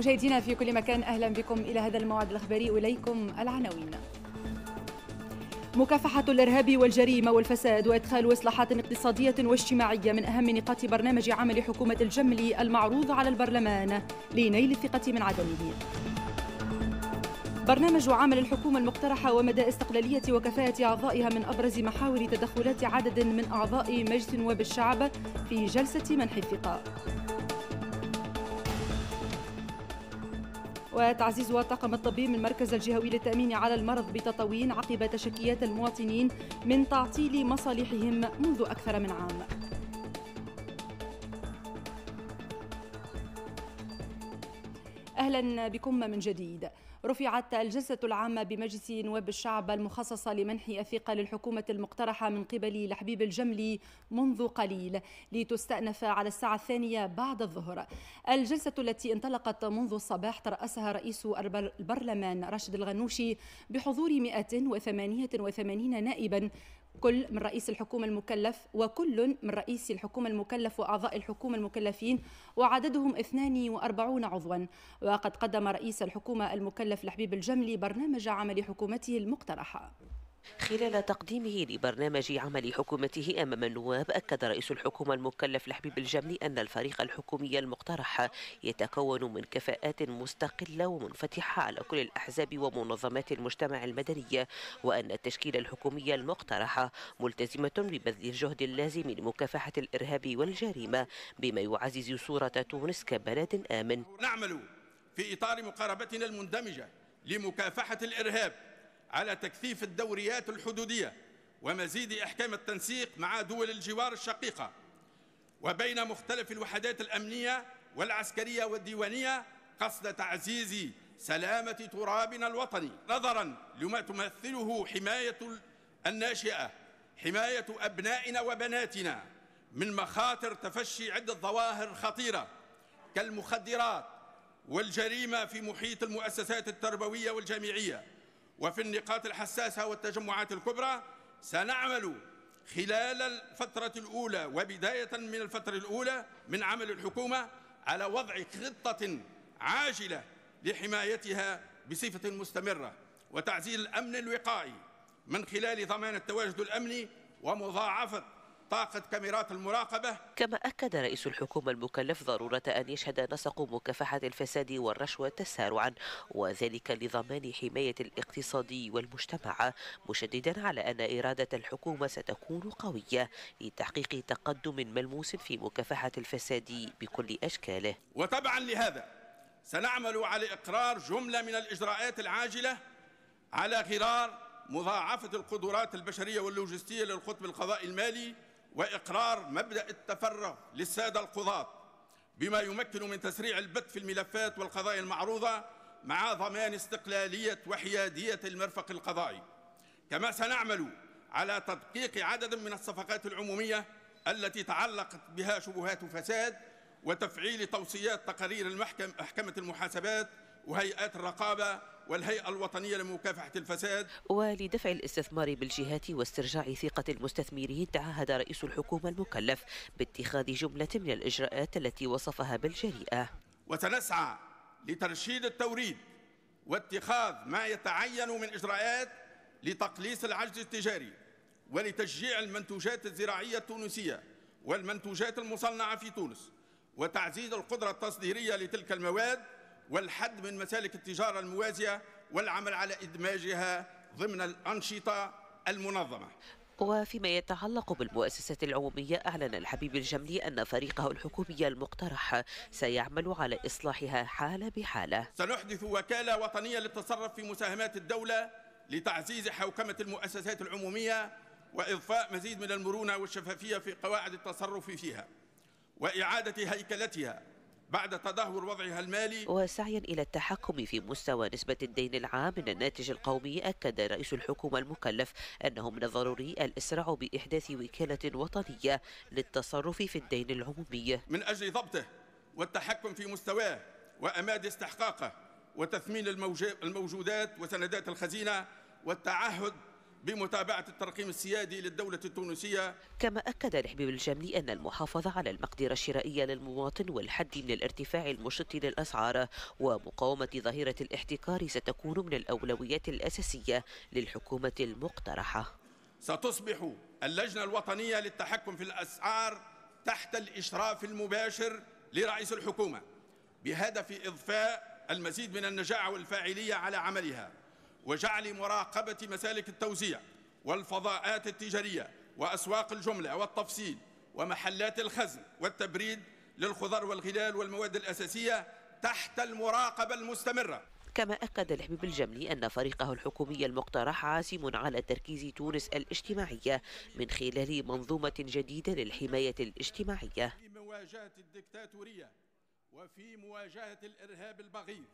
مشاهدينا في كل مكان أهلا بكم إلى هذا الموعد الأخباري إليكم العناوين مكافحة الإرهاب والجريمة والفساد وإدخال إصلاحات اقتصادية واجتماعية من أهم نقاط برنامج عمل حكومة الجمل المعروض على البرلمان لنيل الثقة من عدمه برنامج عمل الحكومة المقترحة ومدى استقلالية وكفاءة أعضائها من أبرز محاور تدخلات عدد من أعضاء مجلس نواب الشعب في جلسة منح الثقة وتعزيز الطاقم الطبي من المركز الجهوي للتأمين على المرض بتطاوين عقب تشكيات المواطنين من تعطيل مصالحهم منذ أكثر من عام أهلا بكم من جديد رفعت الجلسة العامة بمجلس نواب الشعب المخصصة لمنح الثقة للحكومة المقترحة من قبل لحبيب الجملي منذ قليل لتستأنف على الساعة الثانية بعد الظهر الجلسة التي انطلقت منذ الصباح ترأسها رئيس البرلمان راشد الغنوشي بحضور 188 نائبا كل من رئيس الحكومة المكلف وكل من رئيس الحكومة المكلف وأعضاء الحكومة المكلفين وعددهم 42 عضوا وقد قدم رئيس الحكومة المكلف لحبيب الجملي برنامج عمل حكومته المقترحة خلال تقديمه لبرنامج عمل حكومته أمام النواب أكد رئيس الحكومة المكلف لحبيب الجملي أن الفريق الحكومي المقترح يتكون من كفاءات مستقلة ومنفتحة على كل الأحزاب ومنظمات المجتمع المدني وأن التشكيل الحكومي المقترح ملتزمة ببذل الجهد اللازم لمكافحة الإرهاب والجريمة بما يعزز صورة تونس كبلد آمن نعمل في إطار مقاربتنا المندمجة لمكافحة الإرهاب على تكثيف الدوريات الحدودية ومزيد إحكام التنسيق مع دول الجوار الشقيقة وبين مختلف الوحدات الأمنية والعسكرية والديوانية قصد تعزيز سلامة ترابنا الوطني نظرا لما تمثله حماية الناشئة حماية أبنائنا وبناتنا من مخاطر تفشي عدة ظواهر خطيرة كالمخدرات والجريمة في محيط المؤسسات التربوية والجامعية وفي النقاط الحساسة والتجمعات الكبرى سنعمل خلال الفترة الأولى وبداية من الفترة الأولى من عمل الحكومة على وضع خطة عاجلة لحمايتها بصفة مستمرة وتعزيل الأمن الوقائي من خلال ضمان التواجد الأمني ومضاعفة طاقة كاميرات المراقبة كما أكد رئيس الحكومة المكلف ضرورة أن يشهد نسق مكافحة الفساد والرشوة تسارعا وذلك لضمان حماية الاقتصاد والمجتمع مشددا على أن إرادة الحكومة ستكون قوية لتحقيق تقدم ملموس في مكافحة الفساد بكل أشكاله وطبعا لهذا سنعمل على إقرار جملة من الإجراءات العاجلة على غرار مضاعفة القدرات البشرية واللوجستية للقطب القضائي المالي وإقرار مبدأ التفرغ للسادة القضاة بما يمكن من تسريع البت في الملفات والقضايا المعروضة مع ضمان استقلالية وحيادية المرفق القضائي كما سنعمل على تدقيق عدد من الصفقات العمومية التي تعلقت بها شبهات فساد وتفعيل توصيات تقارير المحكمة المحاسبات وهيئات الرقابة والهيئة الوطنية لمكافحة الفساد ولدفع الاستثمار بالجهات واسترجاع ثقة المستثمرين تعهد رئيس الحكومة المكلف باتخاذ جملة من الإجراءات التي وصفها بالجريئة وسنسعى لترشيد التوريد واتخاذ ما يتعين من إجراءات لتقليص العجز التجاري ولتشجيع المنتوجات الزراعية التونسية والمنتوجات المصنعة في تونس وتعزيز القدرة التصديرية لتلك المواد والحد من مسالك التجارة الموازية والعمل على إدماجها ضمن الأنشطة المنظمة وفيما يتعلق بالمؤسسة العمومية أعلن الحبيب الجملي أن فريقه الحكومي المقترح سيعمل على إصلاحها حالة بحالة سنحدث وكالة وطنية للتصرف في مساهمات الدولة لتعزيز حوكمة المؤسسات العمومية وإضفاء مزيد من المرونة والشفافية في قواعد التصرف فيها وإعادة هيكلتها بعد تدهور وضعها المالي وسعيا إلى التحكم في مستوى نسبة الدين العام من الناتج القومي أكد رئيس الحكومة المكلف أنه من الضروري الإسراع بإحداث وكالة وطنية للتصرف في الدين العمومي من أجل ضبطه والتحكم في مستواه وأماد استحقاقه وتثمين الموجودات وسندات الخزينة والتعهد بمتابعة الترقيم السيادي للدولة التونسية كما أكد الحبيب الجملي أن المحافظة على المقدرة الشرائية للمواطن والحد من الارتفاع المشط للأسعار ومقاومة ظاهرة الاحتكار ستكون من الأولويات الأساسية للحكومة المقترحة ستصبح اللجنة الوطنية للتحكم في الأسعار تحت الإشراف المباشر لرئيس الحكومة بهدف إضفاء المزيد من النجاعة والفاعلية على عملها وجعل مراقبة مسالك التوزيع والفضاءات التجارية وأسواق الجملة والتفصيل ومحلات الخزن والتبريد للخضر والغلال والمواد الأساسية تحت المراقبة المستمرة كما أكد الحبيب الجملي أن فريقه الحكومي المقترح عازم على تركيز تونس الاجتماعية من خلال منظومة جديدة للحماية الاجتماعية في مواجهة الدكتاتورية وفي مواجهة الإرهاب البغيض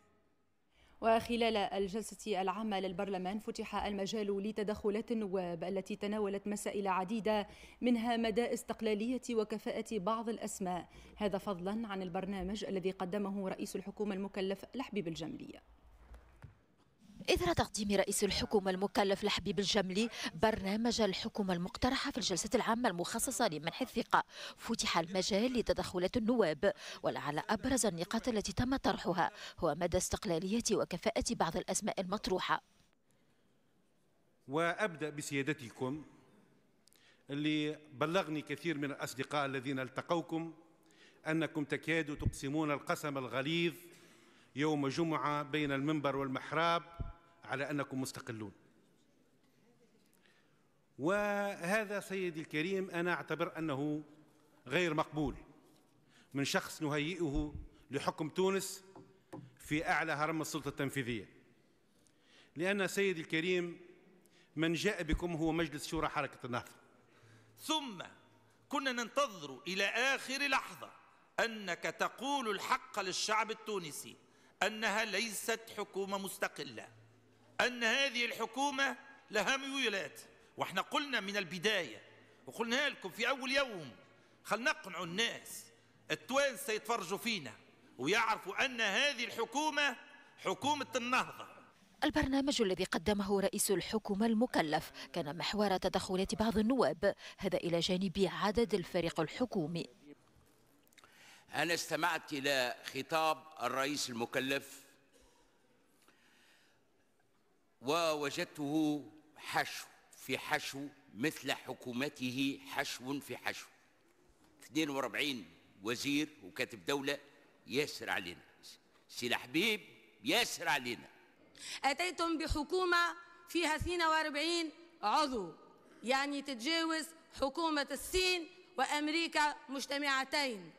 وخلال الجلسة العامة للبرلمان فتح المجال لتدخلات النواب التي تناولت مسائل عديدة منها مدى استقلالية وكفاءة بعض الأسماء هذا فضلا عن البرنامج الذي قدمه رئيس الحكومة المكلف لحبيب الجملية إثر تقديم رئيس الحكومة المكلف لحبيب الجملي برنامج الحكومة المقترحة في الجلسة العامة المخصصة لمنح الثقة فتح المجال لتدخلات النواب ولعل أبرز النقاط التي تم طرحها هو مدى استقلالية وكفاءة بعض الأسماء المطروحة وأبدأ بسيادتكم اللي بلغني كثير من الأصدقاء الذين التقوكم أنكم تكادوا تقسمون القسم الغليظ يوم جمعة بين المنبر والمحراب على أنكم مستقلون وهذا سيدي الكريم أنا أعتبر أنه غير مقبول من شخص نهيئه لحكم تونس في أعلى هرم السلطة التنفيذية لأن سيدي الكريم من جاء بكم هو مجلس شورى حركة النهضة ثم كنا ننتظر إلى آخر لحظة أنك تقول الحق للشعب التونسي أنها ليست حكومة مستقلة أن هذه الحكومة لها ميولات وإحنا قلنا من البداية وقلنا لكم في أول يوم خلنا نقنعوا الناس التوانسة يتفرجوا فينا ويعرفوا أن هذه الحكومة حكومة النهضة البرنامج الذي قدمه رئيس الحكومة المكلف كان محور تدخلات بعض النواب هذا إلى جانب عدد الفريق الحكومي أنا استمعت إلى خطاب الرئيس المكلف ووجدته حشو في حشو مثل حكومته حشو في حشو 42 وزير وكاتب دولة ياسر علينا سي الحبيب ياسر علينا أتيتم بحكومة فيها 42 عضو يعني تتجاوز حكومة الصين وأمريكا مجتمعتين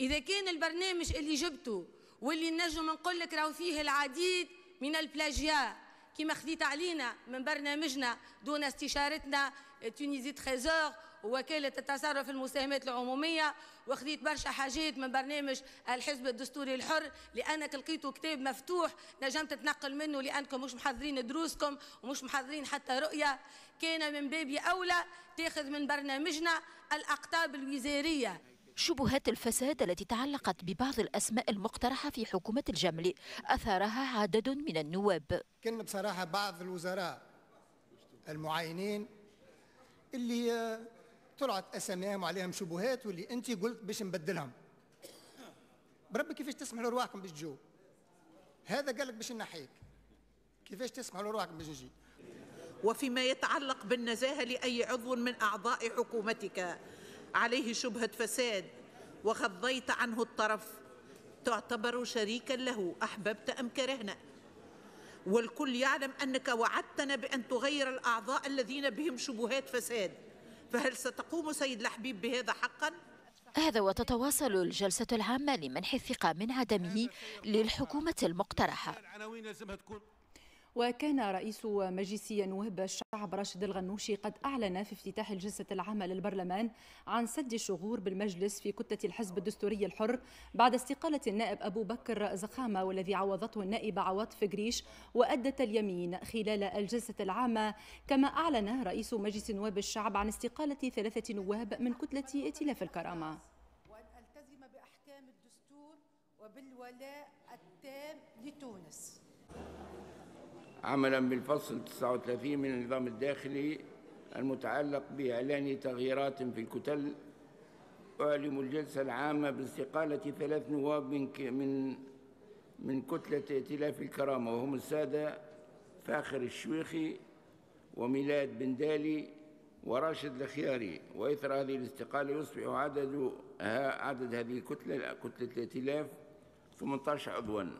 إذا كان البرنامج اللي جبته واللي نجم نقول لك راهو فيه العديد من البلاجيات كما خذيت علينا من برنامجنا دون استشارتنا تونيزي تريزور وكالة التصرف المساهمات العمومية وخذيت برشا حاجات من برنامج الحزب الدستوري الحر لأنك لقيتوا كتاب مفتوح نجم تتنقل منه لأنكم مش محضرين دروسكم ومش محضرين حتى رؤية كان من باب أولى تاخذ من برنامجنا الأقطاب الوزارية شبهات الفساد التي تعلقت ببعض الأسماء المقترحة في حكومة الجمل أثارها عدد من النواب كان بصراحة بعض الوزراء المعينين اللي طلعت أسمائهم عليهم شبهات واللي أنت قلت باش نبدلهم بربي كيفاش تسمحوا لرواحكم باش تجوا هذا قال لك باش نحيك كيفاش تسمحوا لرواحكم باش نجي وفيما يتعلق بالنزاهة لأي عضو من أعضاء حكومتك عليه شبهة فساد وغضيت عنه الطرف تعتبر شريكا له أحببت أم كرهنا والكل يعلم أنك وعدتنا بأن تغير الأعضاء الذين بهم شبهات فساد فهل ستقوم سيد الحبيب بهذا حقاً؟ هذا وتتواصل الجلسة العامة لمنح الثقة من عدمه للحكومة المقترحة وكان رئيس مجلس نواب الشعب راشد الغنوشي قد أعلن في افتتاح الجلسة العامة للبرلمان عن سد الشغور بالمجلس في كتة الحزب الدستوري الحر بعد استقالة النائب أبو بكر زخامة والذي عوضته النائبة عواطف جريش وأدت اليمين خلال الجلسة العامة كما أعلن رئيس مجلس نواب الشعب عن استقالة ثلاثة نواب من كتلة ائتلاف الكرامة وأن ألتزم بأحكام الدستور وبالولاء التام لتونس عملا بالفصل 39 من النظام الداخلي المتعلق بإعلان تغييرات في الكتل أعلم الجلسة العامة باستقالة ثلاث نواب من من من كتلة ائتلاف الكرامة وهم السادة فاخر الشويخي وميلاد بن دالي وراشد الخياري وإثر هذه الاستقالة يصبح عدد عدد هذه الكتلة كتلة الائتلاف 18 عضواً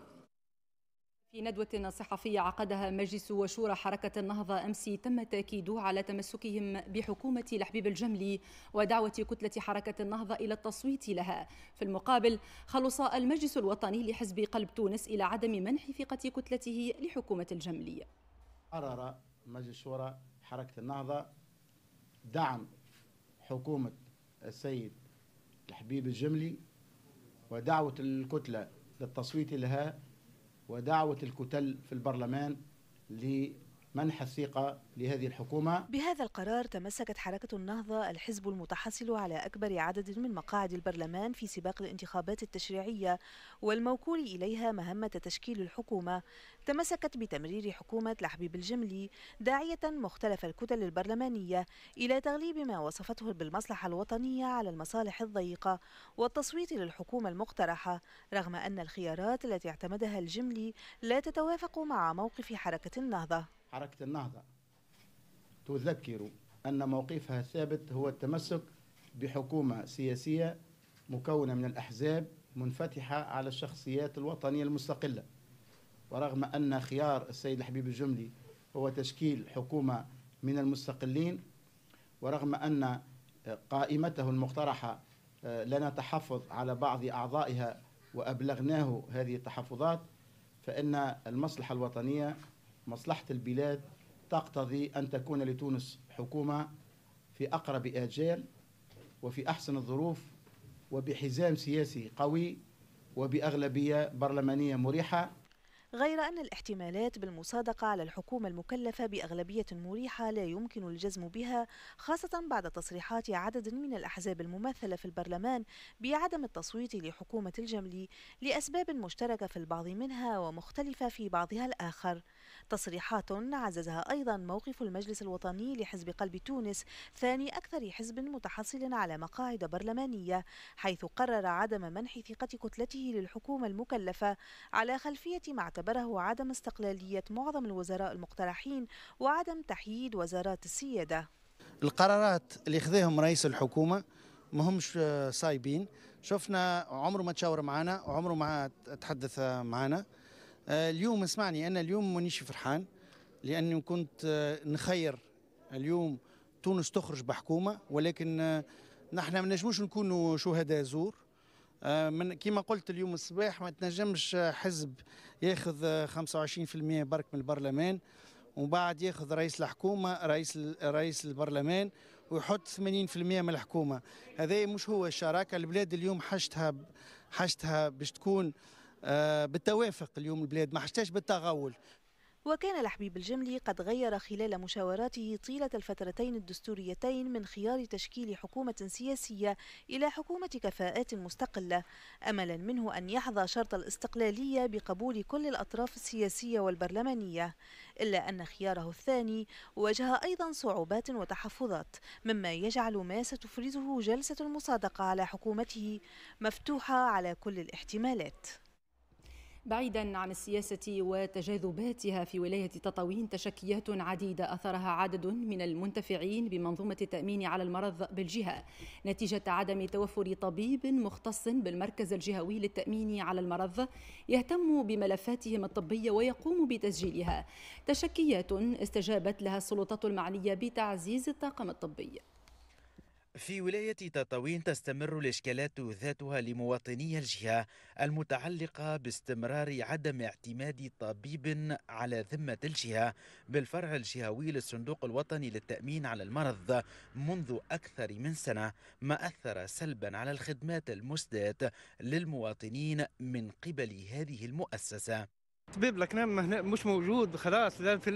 في ندوة صحفية عقدها مجلس وشورى حركة النهضة أمس تم تأكيد على تمسكهم بحكومة لحبيب الجملي ودعوة كتلة حركة النهضة إلى التصويت لها في المقابل خلص المجلس الوطني لحزب قلب تونس إلى عدم منح ثقة كتلته لحكومة الجملي قرر مجلس شورى حركة النهضة دعم حكومة السيد لحبيب الجملي ودعوة الكتلة للتصويت لها ودعوة الكتل في البرلمان منح الثقة لهذه الحكومة بهذا القرار تمسكت حركة النهضة الحزب المتحصل على أكبر عدد من مقاعد البرلمان في سباق الانتخابات التشريعية والموكول إليها مهمة تشكيل الحكومة تمسكت بتمرير حكومة لحبيب الجملي داعية مختلف الكتل البرلمانية إلى تغليب ما وصفته بالمصلحة الوطنية على المصالح الضيقة والتصويت للحكومة المقترحة رغم أن الخيارات التي اعتمدها الجملي لا تتوافق مع موقف حركة النهضة حركة النهضة تذكر أن موقفها الثابت هو التمسك بحكومة سياسية مكونة من الأحزاب منفتحة على الشخصيات الوطنية المستقلة ورغم أن خيار السيد الحبيب الجملي هو تشكيل حكومة من المستقلين ورغم أن قائمته المقترحة آه، لنا تحفظ على بعض أعضائها وأبلغناه هذه التحفظات فإن المصلحة الوطنية مصلحة البلاد تقتضي أن تكون لتونس حكومة في أقرب آجال وفي أحسن الظروف وبحزام سياسي قوي وبأغلبية برلمانية مريحة غير أن الاحتمالات بالمصادقة على الحكومة المكلفة بأغلبية مريحة لا يمكن الجزم بها خاصة بعد تصريحات عدد من الأحزاب الممثلة في البرلمان بعدم التصويت لحكومة الجملي لأسباب مشتركة في البعض منها ومختلفة في بعضها الآخر تصريحات عززها أيضا موقف المجلس الوطني لحزب قلب تونس ثاني أكثر حزب متحصل على مقاعد برلمانية حيث قرر عدم منح ثقة كتلته للحكومة المكلفة على خلفية ما اعتبره عدم استقلالية معظم الوزراء المقترحين وعدم تحييد وزارات السيادة القرارات اللي خذيهم رئيس الحكومة ما همش آه، صايبين شفنا عمره ما تشاور معنا وعمره ما تحدث آه، معنا آه، اليوم اسمعني انا اليوم مانيش فرحان لاني كنت آه، نخير اليوم تونس تخرج بحكومه ولكن آه، نحن ما نجموش نكونوا شهداء زور من كما قلت اليوم الصباح ما تنجمش حزب ياخذ 25% برك من البرلمان ومن بعد ياخذ رئيس الحكومه رئيس رئيس البرلمان ويحط 80% من الحكومه هذا مش هو الشراكه البلاد اليوم حشتها حشتها باش تكون آه، بالتوافق اليوم البلاد ما حشتاش بالتغول وكان لحبيب الجملي قد غير خلال مشاوراته طيلة الفترتين الدستوريتين من خيار تشكيل حكومة سياسية إلى حكومة كفاءات مستقلة أملا منه أن يحظى شرط الاستقلالية بقبول كل الأطراف السياسية والبرلمانية إلا أن خياره الثاني واجه أيضا صعوبات وتحفظات مما يجعل ما ستفرزه جلسة المصادقة على حكومته مفتوحة على كل الاحتمالات بعيدا عن السياسة وتجاذباتها في ولاية تطاوين تشكيات عديدة أثرها عدد من المنتفعين بمنظومة التأمين على المرض بالجهة نتيجة عدم توفر طبيب مختص بالمركز الجهوي للتأمين على المرض يهتم بملفاتهم الطبية ويقوم بتسجيلها تشكيات استجابت لها السلطات المعنية بتعزيز الطاقم الطبي في ولاية تطاوين تستمر الإشكالات ذاتها لمواطني الجهة المتعلقة باستمرار عدم اعتماد طبيب على ذمة الجهة بالفرع الجهوي للصندوق الوطني للتأمين على المرض منذ أكثر من سنة ما أثر سلبا على الخدمات المسداة للمواطنين من قبل هذه المؤسسة طبيب الاكنام هنا مش موجود خلاص لا في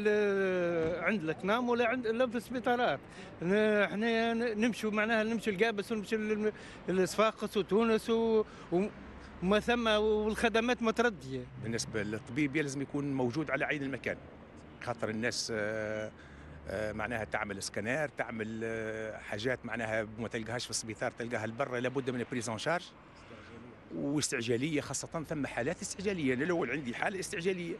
عند الاكنام ولا عند لا في السبيطارات احنا نمشوا معناها نمشوا لقابس ونمشوا لصفاقس وتونس وما ثم والخدمات مترديه. بالنسبه للطبيب يلزم يكون موجود على عين المكان خاطر الناس آه، آه، معناها تعمل سكانير تعمل آه، حاجات معناها ما تلقاهاش في السبيطار تلقاها لبرا لابد من بريزون شارج واستعجاليه خاصه ثم حالات استعجاليه انا الاول عندي حاله استعجاليه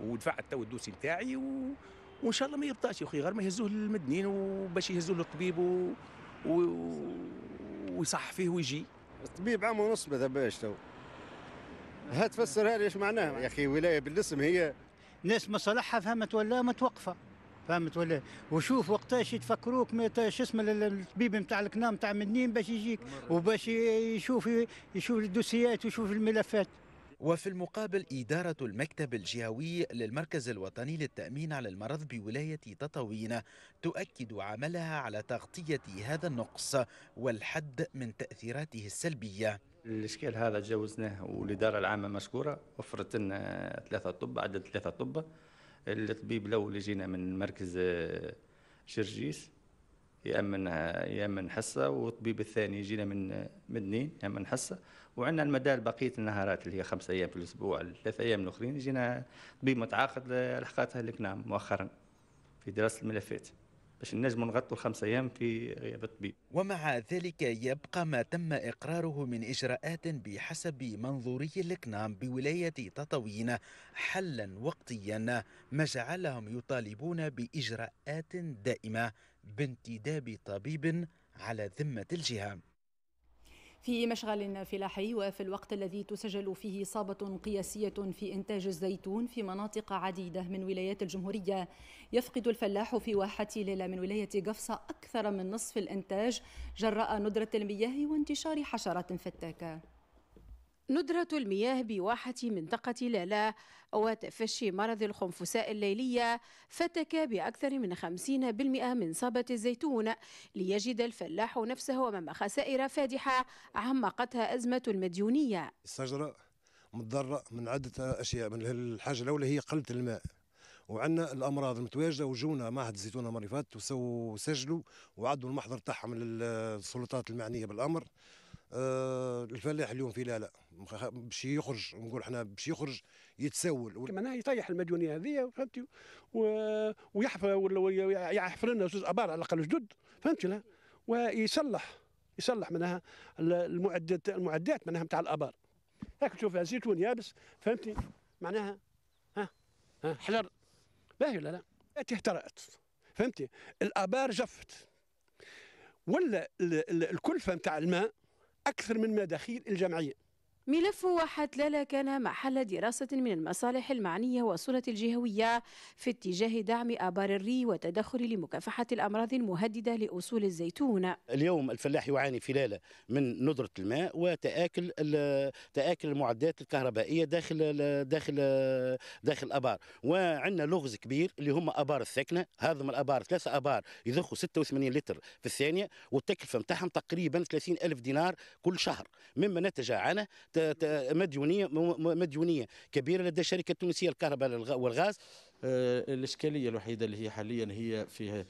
ودفعت تو الدوسي نتاعي و... وان شاء الله ما يبطاش يا اخي غير ما يهزوه للمدنين وباش يهزوه للطبيب و... و... ويصح فيه ويجي الطبيب عام ونص ماذا باش تو هات فسرها لي ايش معناها يا اخي ولايه بالاسم هي ناس مصالحها فهمت ولا متوقفه فهمت ولا وشوف وقتاش يتفكروك شو اسمه الطبيب نتاع الكنا نتاع منين باش يجيك وباش يشوف يشوف الدوسيات ويشوف الملفات وفي المقابل إدارة المكتب الجهوي للمركز الوطني للتأمين على المرض بولاية تطاوين تؤكد عملها على تغطية هذا النقص والحد من تأثيراته السلبية الإشكال هذا تجاوزناه والإدارة العامة مشكورة وفرت لنا ثلاثة طب عدد ثلاثة طب الطبيب الاول جينا من مركز شرجيس آه، يامن يامن حصه والطبيب الثاني يجينا من آه، مدنين يامن حصه وعندنا المدار بقيه النهارات اللي هي خمس ايام في الاسبوع ثلاث ايام الاخرين يجينا طبيب متعاقد لحقاتها الكنام مؤخرا في دراسه الملفات باش نجم نغطوا الخمس ايام في غياب الطبيب ومع ذلك يبقى ما تم اقراره من اجراءات بحسب منظوري الكنام بولايه تطاوين حلا وقتيا ما جعلهم يطالبون باجراءات دائمه بانتداب طبيب على ذمه الجهه في مشغل فلاحي وفي الوقت الذي تسجل فيه إصابة قياسية في إنتاج الزيتون في مناطق عديدة من ولايات الجمهورية يفقد الفلاح في واحة ليلة من ولاية قفصة أكثر من نصف الإنتاج جراء ندرة المياه وانتشار حشرات فتاكة ندرة المياه بواحة منطقة لالا وتفشي مرض الخنفساء الليلية فتك بأكثر من 50% من صابة الزيتون ليجد الفلاح نفسه أمام خسائر فادحة عمقتها أزمة المديونية الشجرة متضرة من عدة أشياء من الحاجة الأولى هي قلة الماء وعندنا الامراض المتواجده وجونا معهد الزيتون المريفات وسجلوا وعدوا المحضر تاعهم للسلطات المعنيه بالامر آه، الفلاح اليوم في لا لا باش يخرج نقول احنا باش يخرج يتسول معناها يطيح المديونيه هذه فهمتي ويحفر يحفر لنا زوج ابار على الاقل جدد فهمتي لا ويصلح يصلح منها المعدات المعدات منها نتاع الابار هاك تشوفها زيتون يابس فهمتي معناها ها ها حجر باهي ولا لا اهترأت فهمتي الابار جفت ولا الكلفه نتاع الماء اكثر من مداخيل الجمعيه ملف واحد لالا كان محل دراسة من المصالح المعنية والسلطة الجهوية في اتجاه دعم آبار الري وتدخل لمكافحة الأمراض المهددة لأصول الزيتون اليوم الفلاح يعاني في لالا من ندرة الماء وتآكل تآكل المعدات الكهربائية داخل داخل داخل الآبار وعندنا لغز كبير اللي هم آبار الثكنة هذم الآبار ثلاثة آبار يضخوا 86 لتر في الثانية والتكلفة نتاعهم تقريبا 30 ألف دينار كل شهر مما نتج عنه مديونيه مديونيه كبيره لدى الشركه التونسيه للكهرباء والغاز آه، الاشكاليه الوحيده اللي هي حاليا هي فيها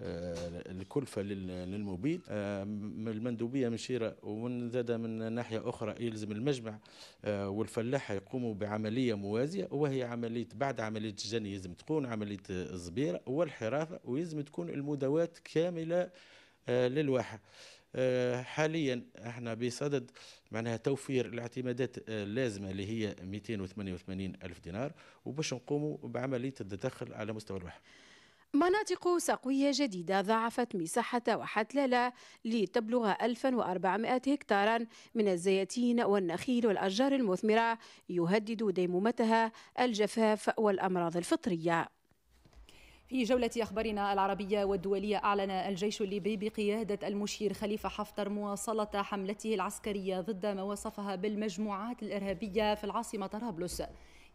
آه، الكلفه للمبيد آه، المندوبيه شيره ومن زاد من ناحيه اخرى يلزم المجمع والفلاح يقوموا بعمليه موازيه وهي عمليه بعد عمليه الجني يلزم تكون عمليه الزبيره والحرافه ويلزم تكون المداوات كامله للواحه حاليا احنا بصدد معناها توفير الاعتمادات آه، اللازمه اللي هي 288 الف دينار وباش نقوموا بعمليه التدخل على مستوى الواحد مناطق سقوية جديدة ضاعفت مساحة وحتلالة لتبلغ 1400 هكتارا من الزيتين والنخيل والأشجار المثمرة يهدد ديمومتها الجفاف والأمراض الفطرية في جولة أخبارنا العربية والدولية أعلن الجيش الليبي بقيادة المشير خليفة حفتر مواصلة حملته العسكرية ضد ما وصفها بالمجموعات الإرهابية في العاصمة طرابلس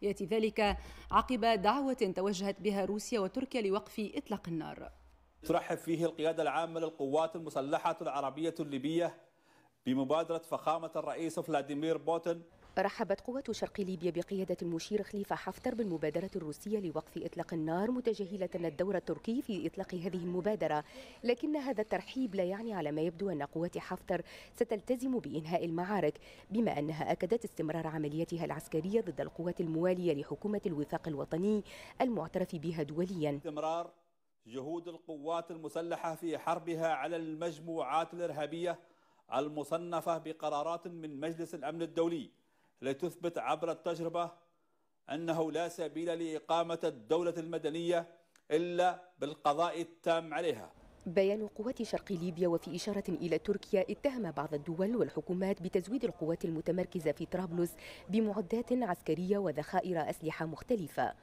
يأتي ذلك عقب دعوة توجهت بها روسيا وتركيا لوقف إطلاق النار ترحب فيه القيادة العامة للقوات المسلحة العربية الليبية بمبادرة فخامة الرئيس فلاديمير بوتين رحبت قوات شرق ليبيا بقيادة المشير خليفة حفتر بالمبادرة الروسية لوقف إطلاق النار متجاهلة الدور التركي في إطلاق هذه المبادرة لكن هذا الترحيب لا يعني على ما يبدو أن قوات حفتر ستلتزم بإنهاء المعارك بما أنها أكدت استمرار عملياتها العسكرية ضد القوات الموالية لحكومة الوفاق الوطني المعترف بها دوليا استمرار جهود القوات المسلحة في حربها على المجموعات الإرهابية المصنفة بقرارات من مجلس الأمن الدولي لتثبت عبر التجربة أنه لا سبيل لإقامة الدولة المدنية إلا بالقضاء التام عليها بيان قوات شرق ليبيا وفي إشارة إلى تركيا اتهم بعض الدول والحكومات بتزويد القوات المتمركزة في طرابلس بمعدات عسكرية وذخائر أسلحة مختلفة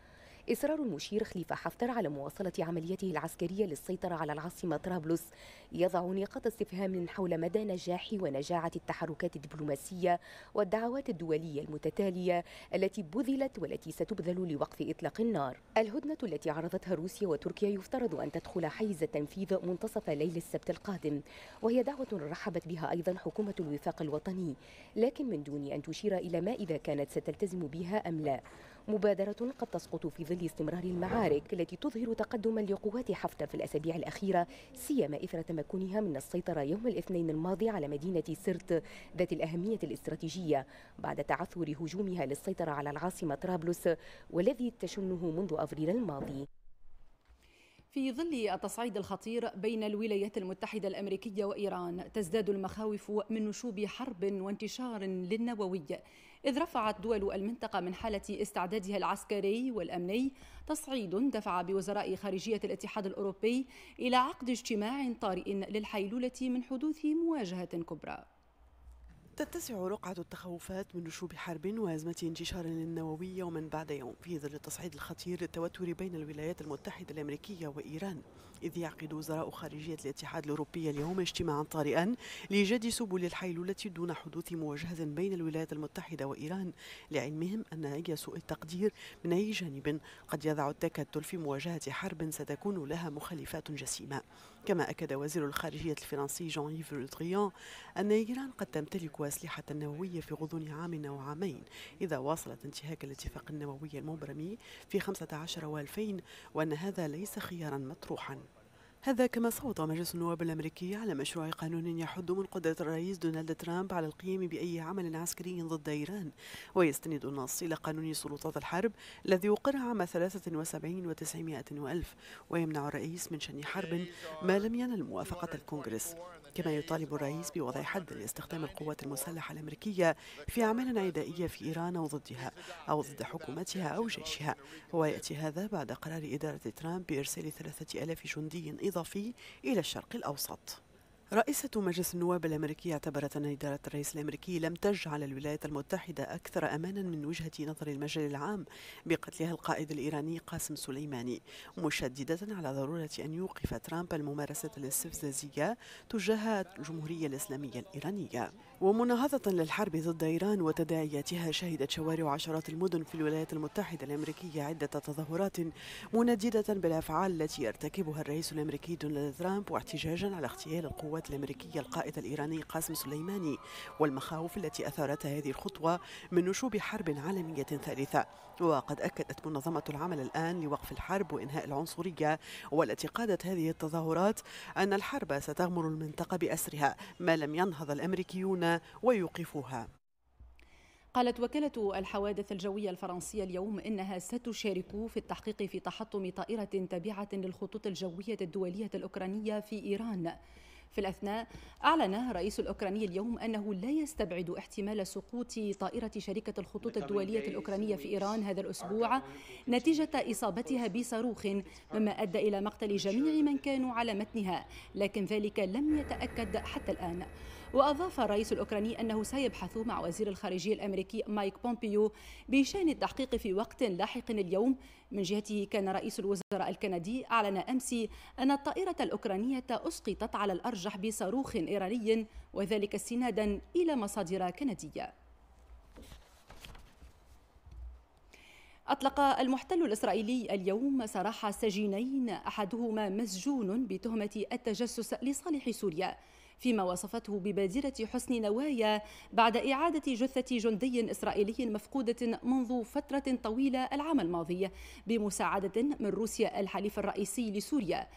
إصرار المشير خليفة حفتر على مواصلة عمليته العسكرية للسيطرة على العاصمة طرابلس يضع نقاط استفهام حول مدى نجاح ونجاعة التحركات الدبلوماسية والدعوات الدولية المتتالية التي بذلت والتي ستبذل لوقف إطلاق النار الهدنة التي عرضتها روسيا وتركيا يفترض أن تدخل حيز التنفيذ منتصف ليل السبت القادم وهي دعوة رحبت بها أيضا حكومة الوفاق الوطني لكن من دون أن تشير إلى ما إذا كانت ستلتزم بها أم لا مبادرة قد تسقط في ظل استمرار المعارك التي تظهر تقدما لقوات حفتر في الأسابيع الأخيرة سيما إثر تمكنها من السيطرة يوم الاثنين الماضي على مدينة سرت ذات الأهمية الاستراتيجية بعد تعثر هجومها للسيطرة على العاصمة طرابلس والذي تشنه منذ أفريل الماضي في ظل التصعيد الخطير بين الولايات المتحدة الأمريكية وإيران تزداد المخاوف من نشوب حرب وانتشار للنووي إذ رفعت دول المنطقة من حالة استعدادها العسكري والأمني تصعيد دفع بوزراء خارجية الاتحاد الأوروبي إلى عقد اجتماع طارئ للحيلولة من حدوث مواجهة كبرى تتسع رقعة التخوفات من نشوب حرب وأزمة انتشار النووي يوما بعد يوم في ظل التصعيد الخطير للتوتر بين الولايات المتحدة الأمريكية وإيران إذ يعقد وزراء خارجية الاتحاد الأوروبي اليوم اجتماعا طارئا لإيجاد سبل الحيلولة دون حدوث مواجهة بين الولايات المتحدة وإيران لعلمهم أن أي سوء التقدير من أي جانب قد يضع التكتل في مواجهة حرب ستكون لها مخالفات جسيمة كما أكد وزير الخارجية الفرنسي جون ييف لودريان أن إيران قد تمتلك أسلحة نووية في غضون عام أو عامين إذا واصلت انتهاك الاتفاق النووي المبرم في 15 و2000 وأن هذا ليس خيارا مطروحا هذا كما صوت مجلس النواب الأمريكي على مشروع قانون يحد من قدرة الرئيس دونالد ترامب على القيام بأي عمل عسكري ضد إيران ويستند النص إلى قانون سلطات الحرب الذي أقر عام 73 و900 وألف ويمنع الرئيس من شن حرب ما لم ينل موافقة الكونغرس كما يطالب الرئيس بوضع حد لاستخدام القوات المسلحة الأمريكية في أعمال عدائية في إيران أو ضدها أو ضد حكومتها أو جيشها ويأتي هذا بعد قرار إدارة ترامب بإرسال 3000 جندي إضافي الإضافي إلى الشرق الأوسط رئيسة مجلس النواب الأمريكي اعتبرت أن إدارة الرئيس الأمريكي لم تجعل الولايات المتحدة أكثر أمانا من وجهة نظر المجال العام بقتلها القائد الإيراني قاسم سليماني مشددة على ضرورة أن يوقف ترامب الممارسة الاستفزازية تجاه الجمهورية الإسلامية الإيرانية ومناهضة للحرب ضد إيران وتداعياتها شهدت شوارع عشرات المدن في الولايات المتحدة الأمريكية عدة تظاهرات منددة بالأفعال التي يرتكبها الرئيس الأمريكي دونالد ترامب واحتجاجا على اغتيال القوات الأمريكية القائد الإيراني قاسم سليماني والمخاوف التي أثارتها هذه الخطوة من نشوب حرب عالمية ثالثة وقد أكدت منظمة العمل الآن لوقف الحرب وإنهاء العنصرية والتي قادت هذه التظاهرات أن الحرب ستغمر المنطقة بأسرها ما لم ينهض الأمريكيون ويوقفها قالت وكالة الحوادث الجوية الفرنسية اليوم إنها ستشارك في التحقيق في تحطم طائرة تابعة للخطوط الجوية الدولية الأوكرانية في إيران في الأثناء أعلن رئيس الأوكراني اليوم أنه لا يستبعد احتمال سقوط طائرة شركة الخطوط الدولية الأوكرانية في إيران هذا الأسبوع نتيجة إصابتها بصاروخ مما أدى إلى مقتل جميع من كانوا على متنها لكن ذلك لم يتأكد حتى الآن وأضاف الرئيس الأوكراني أنه سيبحث مع وزير الخارجية الأمريكي مايك بومبيو بشأن التحقيق في وقت لاحق اليوم من جهته كان رئيس الوزراء الكندي أعلن أمس أن الطائرة الأوكرانية أسقطت على الأرجح بصاروخ إيراني وذلك استنادا إلى مصادر كندية أطلق المحتل الإسرائيلي اليوم سراح سجينين أحدهما مسجون بتهمة التجسس لصالح سوريا فيما وصفته ببادرة حسن نوايا بعد إعادة جثة جندي إسرائيلي مفقودة منذ فترة طويلة العام الماضي بمساعدة من روسيا الحليف الرئيسي لسوريا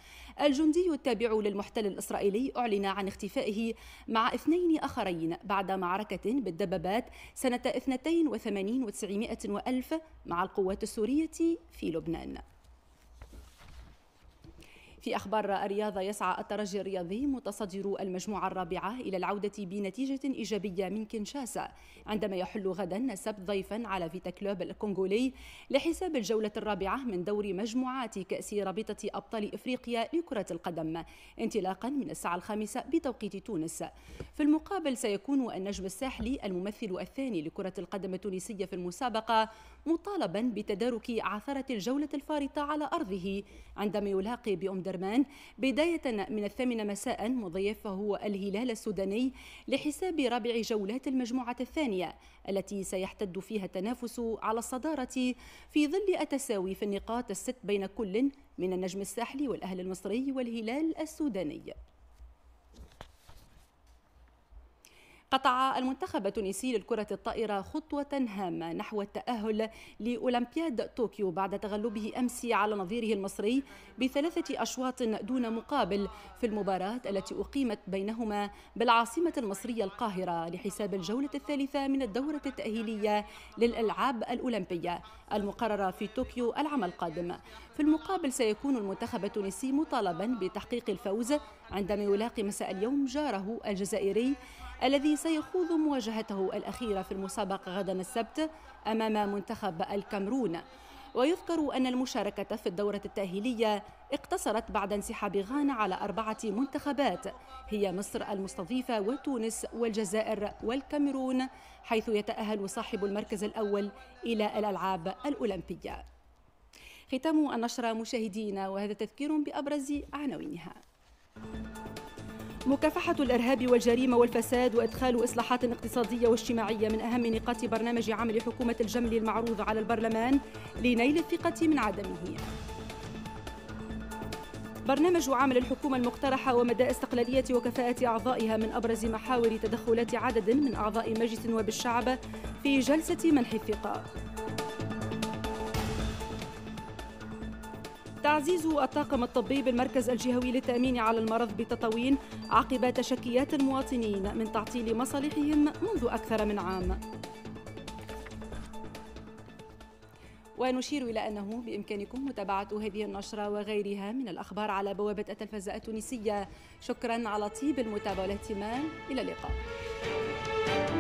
الجندي التابع للمحتل الإسرائيلي أعلن عن اختفائه مع اثنين آخرين بعد معركة بالدبابات سنة 82 و900 وألف مع القوات السورية في لبنان في أخبار الرياضة يسعى الترجي الرياضي متصدر المجموعة الرابعة إلى العودة بنتيجة إيجابية من كنشاسا عندما يحل غدا السبت ضيفا على فيتا كلوب الكونغولي لحساب الجولة الرابعة من دور مجموعات كأس رابطة أبطال إفريقيا لكرة القدم انطلاقا من الساعة الخامسة بتوقيت تونس في المقابل سيكون النجم الساحلي الممثل الثاني لكرة القدم التونسية في المسابقة مطالبا بتدارك عثرة الجولة الفارطة على أرضه عندما يلاقي بأم درمان بداية من الثامنة مساء مضيفه الهلال السوداني لحساب رابع جولات المجموعة الثانية التي سيحتد فيها التنافس على الصدارة في ظل التساوي في النقاط الست بين كل من النجم الساحلي والأهل المصري والهلال السوداني قطع المنتخب التونسي للكرة الطائرة خطوة هامة نحو التأهل لأولمبياد طوكيو بعد تغلبه أمس على نظيره المصري بثلاثة أشواط دون مقابل في المباراة التي أقيمت بينهما بالعاصمة المصرية القاهرة لحساب الجولة الثالثة من الدورة التأهيلية للألعاب الأولمبية المقررة في طوكيو العام القادم في المقابل سيكون المنتخب التونسي مطالبا بتحقيق الفوز عندما يلاقي مساء اليوم جاره الجزائري الذي سيخوض مواجهته الأخيرة في المسابقة غدا السبت أمام منتخب الكامرون ويذكر أن المشاركة في الدورة التأهيلية اقتصرت بعد انسحاب غانا على أربعة منتخبات هي مصر المستضيفة وتونس والجزائر والكاميرون حيث يتأهل صاحب المركز الأول إلى الألعاب الأولمبية ختام النشرة مشاهدينا وهذا تذكير بأبرز عناوينها مكافحة الإرهاب والجريمة والفساد وإدخال إصلاحات اقتصادية واجتماعية من أهم نقاط برنامج عمل حكومة الجمل المعروض على البرلمان لنيل الثقة من عدمه. برنامج عمل الحكومة المقترحة ومدى استقلالية وكفاءة أعضائها من أبرز محاور تدخلات عدد من أعضاء مجلس وبالشعب في جلسة منح الثقة. تعزيز الطاقم الطبي بالمركز الجهوي للتأمين على المرض بتطاوين عقب تشكيات المواطنين من تعطيل مصالحهم منذ أكثر من عام ونشير إلى أنه بإمكانكم متابعة هذه النشرة وغيرها من الأخبار على بوابة التلفزة التونسية شكرا على طيب المتابعة والاهتمام إلى اللقاء